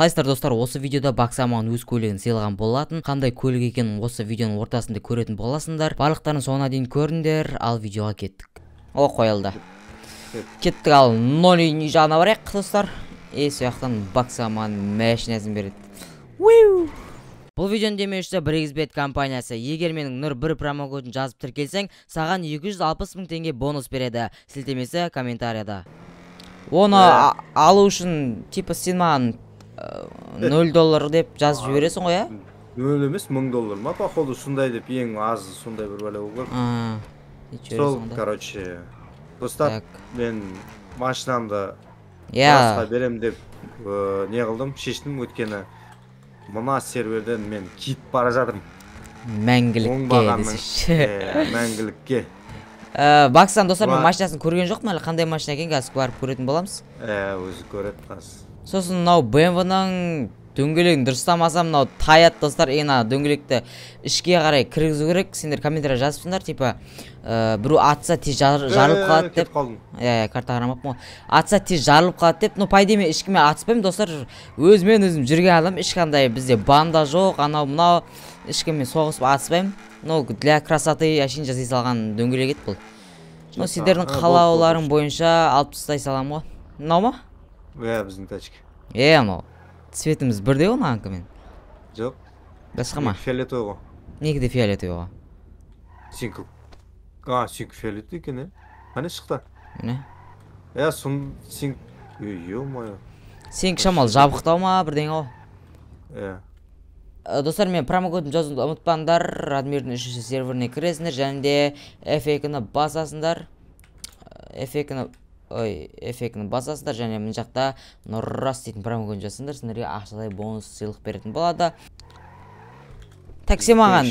қалайсыздар достар осы видеода бакса маған өз көлігін сыйлаған болатын қандай көлік екенін осы видеоның ортасында көретін боласыңдар барлықтарың соңына дейін көріңдер ал видеоға кеттік о қойылды кеттік ал ноль үйдің жағына барайық достар и сол жақтан машинасын береді бұл видеоның демеушісі компаниясы егер менің нұр бір промокодын жазып тіркелсең саған 260 мың теңге бонус береді сілтемесі комментарияда оны алу үшін типа сен маған Э, нөл доллар деп жазып жібересің ғой иә нөл емес мың доллар ма походу сондай деп ең азы сондай бір бәле болып сол короче достар мен машинамды иә берем деп э, не қылдым шештім өйткені мына серверден мен кетіп бара жатырмын мәңгілікке мәңгілікке пакистан э, достар мен машинасын көрген жоқпын әлі қандай машина екен қазір барып көретін боламыз иә өзі көреді қазір сосын мынау бмвның дөңгелегін дұрыстамасам, мынау таяды достар и дөңгелекті ішке қарай кіргізу керек сендер комментарий жазыпсыңдар типа ә, біреу атса тез э, жарылып қалады деп иә иә карта қарамаппын ғой атса тез жарылып қалады деп ну по идее мен ешкіммен атыспаймын достар өзімен өзім жүрген адаммын ешқандай бізде банда жоқ анау мынау ешкіммен соғысып атыспаймын ну для красоты әшейін жасай салған дөңгелек еді бұл ну сендердің э, қалауларың бойынша алып тастай саламын ғой мынау ма иә біздің тачка е анау цветіміз бірдей ғой мынанікімен жоқ басқа ма фиолетовый ғой менікі де фиолетовый ғой сенікі а сенікі фиолетовый екен иә қане шықты міне иә сон сен е мое сенікі шамалы жабықтау ма бірдеңе ғой иә достар мен промокодымды жазуды ұмытпаңдар радмирдің үшінші серверіне кіресіңдер және де f екіні басасыңдар f э, екіні ой эффектін басасыздар және мына жақта нұррас дейтін промокод жазсаңдар сендерге ақшалай бонус сыйлық беретін болады такси маған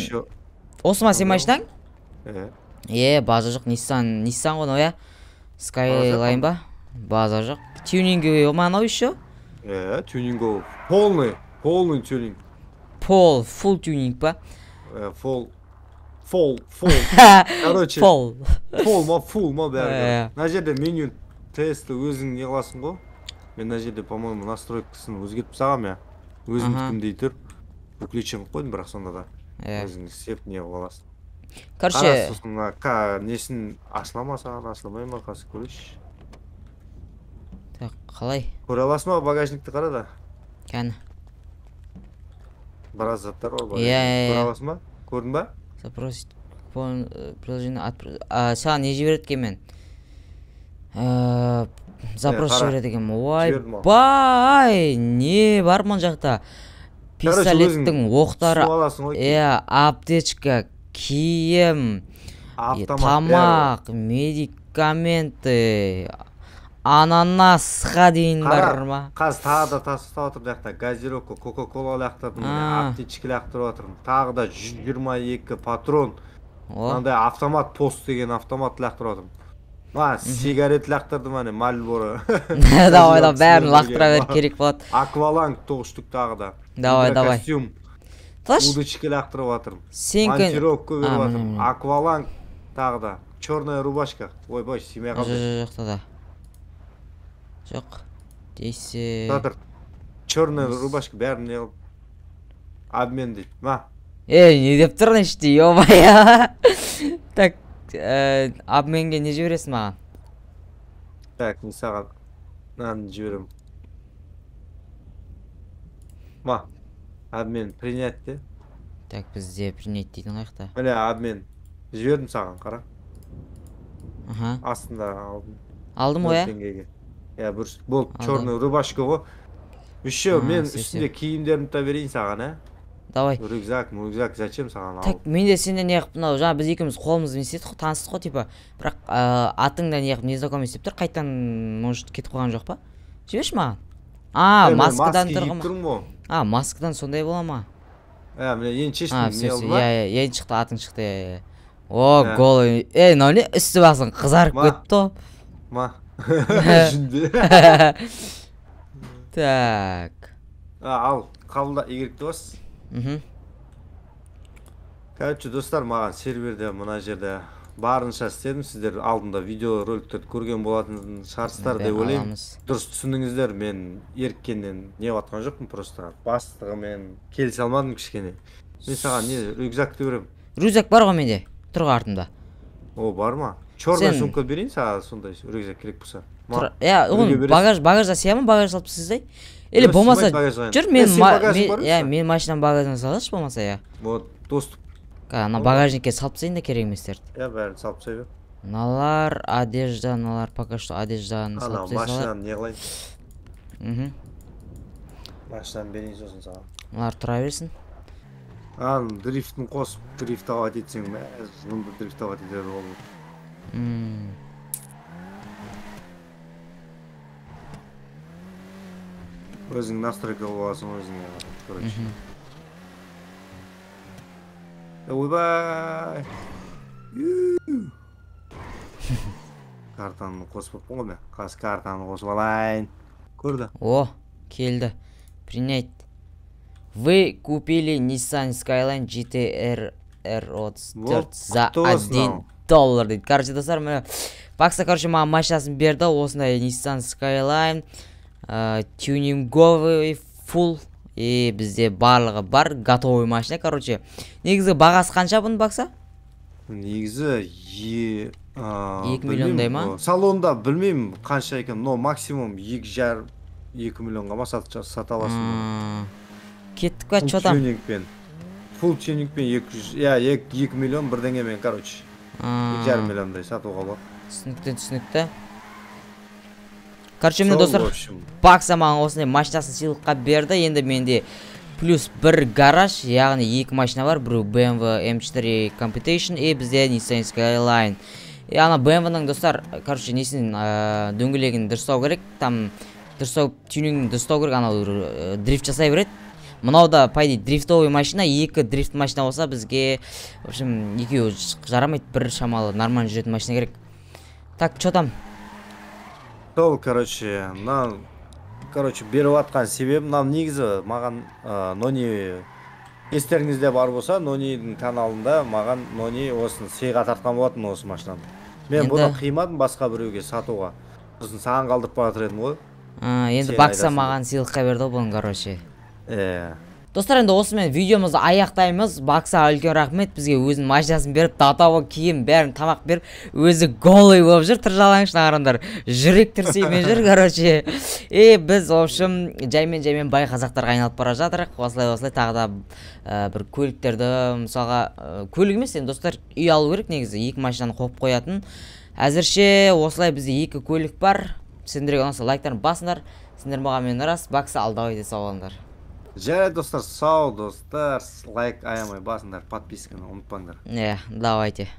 осы ма сенің машинаң э. е база жоқ ниссан ниссан ғой мынау иә скайлайн ба база жоқ тюнинговый ма мынау еще иә э, тюнинговый полный полный тюнинг пол фул тюнинг па фол фол фол короче фол фол ма фул ма бәрі мына э. жерде меню тестті өзің не қыласың ғой мен мына жерде по моему настройкасын өзгертіп тастағанмын иә өзімдікіндей тұр выключен қылып қойдым бірақ сонда да иә өзің істеп не қылып аласың короче сосын мына несін ашыла ма саған ашылмай ма қазір көрейінші так қалай көре аласың ба багажникті қара да кәні біраз заттар бар иә иә көре иә. аласың ба көрдің ба запросить э, приложение саған не жібереді екен мен Э, запрос э, жібереді екенмін ойбай не бар мына жақта пистолеттің оқтары иә аптечка киім тамақ э, медикаменты ананасқа дейін бар ма қазір тағы да тастап отыр мына жақта газировка кока кола лақтырдым аптечка лақтырып жатырмын тағы да жүз екі патрон мынандай автомат пост деген автомат лақтырып жатырмын а сигарет ма не, мальборо давай давай, бәрін лақтыра бер керек болады акваланг тоғыз штук тағы да давай давай костюм Удочки удочка лақтырып жатырмын сенікі монтировка беріп жатырмын акваланг тағы да черная рубашка ойбай сыймай қалды жоқ жоқ, да жоқ десе черная рубашка бәрін не қылып обмен дейді ма ей не деп тұрсың іште е так ә, э, абменге не жібересің маған так мен саған мынаны жіберемін ма обмен принять де так бізде принять дейтін қай жақта міне обмен жібердім саған қара аха астында алдым э? алдым ғой иә теңгеге иә бір болды черный рубашка ғой еще мен үстінде киімдерімді да берейін саған ә давай рюкзак рюкзак зачем саған так мен де сенден неғып мынау жаңа біз екеуміз қолымызды не істедік қой таныстық қой типа бірақ ә, да неғып незнакомец деп тұр қайтадан может кетіп қалған жоқ па жіберші маған а маскадан тұрмын ғой а маскадан сондай бола ма міне енді шештім все иә иә енді шықты атың шықты иә иә, иә. о голый ей мынау не үсті басың қызарып кетіпті ғой ма так ал қабылда игілікті болсыз короче достар маған серверде мына жерде барынша істедім сіздер алдында видео роликтерді көрген болатын шығарсыздар деп ойлаймын дұрыс түсіндіңіздер мен еріккеннен жатқан жоқпын просто бастығымен келісе алмадым кішкене мен саған не рюкзакты беремін рюкзак бар ғой менде тұр артымда о бар ма черный сумка берейін саған сондай рюкзак керек болса иә оны багаж багажға сыя ма багаж салып тастайсыз или болмаса жүр мен иә менің машинамның багажына салайықшы болмаса иә вот доступ ана багажникке салып тастайын да керек еместерді иә бәрін салып тастай бер мыналар одежда мыналар пока что одежданы ана машинаны не қылайын мхм машинаны берейін сосын саған мыналар тұра берсін ана дрифтін қосып дрифтовать етсең мәз дрифтовать етеді ол өзің настройка боласың өзіңе короче ойбай картаны қосып қойыппын ғой мен қазір картаны қосып алайын көрді о келді принять вы купили nissan skyline gtr r 34 за один доллар дейді короче достар міне бакса короче маған машинасын берді осындай nissan skyline ә, тюнинговый фул и бізде барлығы бар готовый машина короче негізі бағасы қанша бұның бақса негізі е екі миллиондай ма салонда білмеймін қанша екен но максимум екі жарым екі миллионға ма сата аласың кеттік па че там тюнингпен фул тюнингпен екі жүз иә екі миллион бірдеңемен короче екі жарым миллиондай сатуға болады түсінікті түсінікті короче міне достар бакса маған осындай машинасын сыйлыққа берді енді менде плюс 1 гараж яғни 2 машина бар біреу BMW M4 Competition, и бізде Nissan Skyline и ана BMW-ның достар короче несін ә, дөңгелегін дұрыстау керек там дұрыстау тюнингін дұрыстау керек анау ә, дрифт жасай береді мынау да по дрифтовый машина екі дрифт машина болса бізге в общем екеуі жарамайды бір шамалы нормально жүретін машина керек так что там сол короче мына короче беріп жатқан себебім мынау негізі маған ә, нони естеріңізде бар болса нонидің каналында маған нони осыны сыйға тартқан болатын осы машинаны мен енді... бұны қимадым басқа біреуге сатуға сосын саған қалдырып бара жатыр едім ғой енді бакса маған сыйлыққа берді ғой бұны короче иә достар енді осымен видеомызды аяқтаймыз баксаға үлкен рахмет бізге өзінің машинасын беріп татауы киім бәрін тамақ беріп өзі голый болып жүр тыржалаңыз ағарандар жүрек тірсеймен жүр короче и біз в общем жаймен жаймен бай қазақтарға айналып бара жатырық осылай осылай тағы да э, бір көліктерді мысалға э, көлік емес енді достар үй алу керек негізі екі машинаны қойып қоятын әзірше осылай бізде екі көлік бар сендерге ұнаса лайктарын басыңдар сендер маған мен рас бакса алдабай сау болыңдар жарайды достар сау достар лайк аямай басыңдар подписканы ұмытпаңдар иә давайте